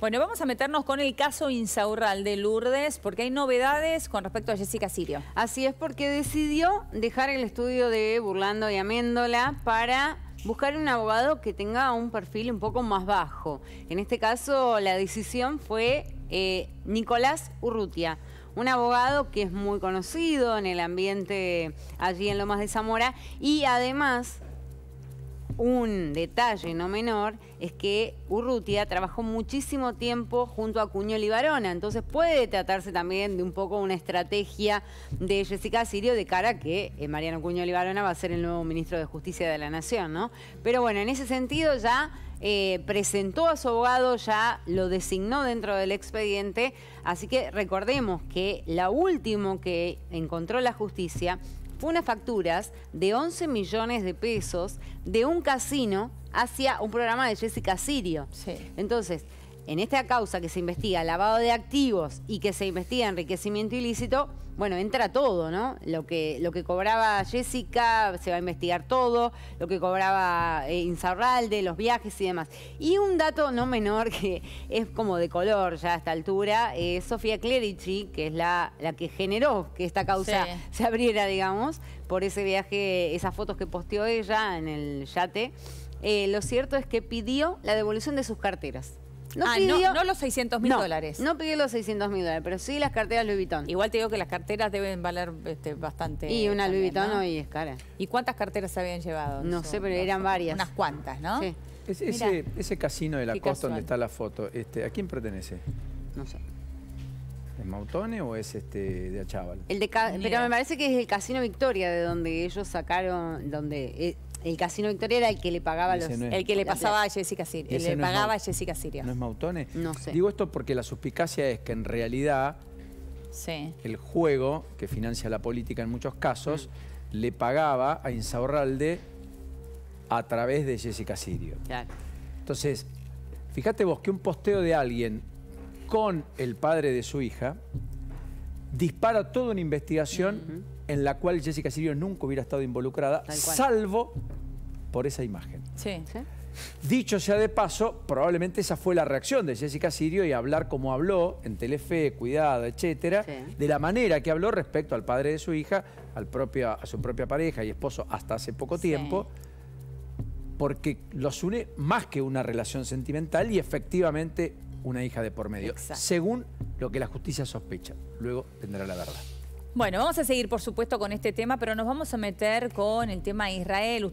Bueno, vamos a meternos con el caso Insaurral de Lourdes, porque hay novedades con respecto a Jessica Sirio. Así es, porque decidió dejar el estudio de Burlando y Améndola para buscar un abogado que tenga un perfil un poco más bajo. En este caso, la decisión fue eh, Nicolás Urrutia, un abogado que es muy conocido en el ambiente allí en Lomas de Zamora y además un detalle no menor es que Urrutia trabajó muchísimo tiempo junto a Cuño Libarona, entonces puede tratarse también de un poco una estrategia de Jessica Sirio de cara a que eh, Mariano Cuño Libarona va a ser el nuevo ministro de Justicia de la Nación, ¿no? Pero bueno, en ese sentido ya eh, presentó a su abogado, ya lo designó dentro del expediente, así que recordemos que la última que encontró la justicia unas facturas de 11 millones de pesos de un casino hacia un programa de Jessica Sirio. Sí. Entonces, en esta causa que se investiga lavado de activos y que se investiga enriquecimiento ilícito, bueno, entra todo, ¿no? Lo que, lo que cobraba Jessica, se va a investigar todo, lo que cobraba eh, los viajes y demás. Y un dato no menor que es como de color ya a esta altura, eh, Sofía Clerici, que es la, la que generó que esta causa se abriera, digamos, por ese viaje, esas fotos que posteó ella en el yate, eh, lo cierto es que pidió la devolución de sus carteras. No, ah, no, los 600 mil dólares. No pidió los 600 mil dólares, pero sí las carteras Louis Vuitton. Igual te digo que las carteras deben valer este, bastante. Y una Louis Vuitton hoy es cara. ¿Y cuántas carteras se habían llevado? No sé, pero eran varias. Unas cuantas, ¿no? Sí. ese, casino de la costa donde está la foto, este, ¿a quién pertenece? No sé. ¿Es Mautone o es este de Achával? El de pero me parece que es el Casino Victoria, de donde ellos sacaron, donde eh, el Casino Victoria era el que le pagaba el que le pasaba a Jessica Sirio. Le no pagaba a es Mautone? No sé. Digo esto porque la suspicacia es que en realidad el juego que financia la política en muchos casos mm. le pagaba a Insaurralde a través de Jessica Sirio. Entonces, fíjate vos que un posteo de alguien con el padre de su hija dispara toda una investigación en la cual Jessica Sirio nunca hubiera estado involucrada, salvo por esa imagen. Sí. Dicho sea de paso, probablemente esa fue la reacción de Jessica Sirio y hablar como habló en Telefe, Cuidado, etcétera, de la manera que habló respecto al padre de su hija, al a su propia pareja y esposo hasta hace poco tiempo, porque los une más que una relación sentimental y efectivamente una hija de por medio, según lo que la justicia sospecha. Luego tendrá la verdad. Bueno, vamos a seguir, por supuesto, con este tema, pero nos vamos a meter con el tema de Israel.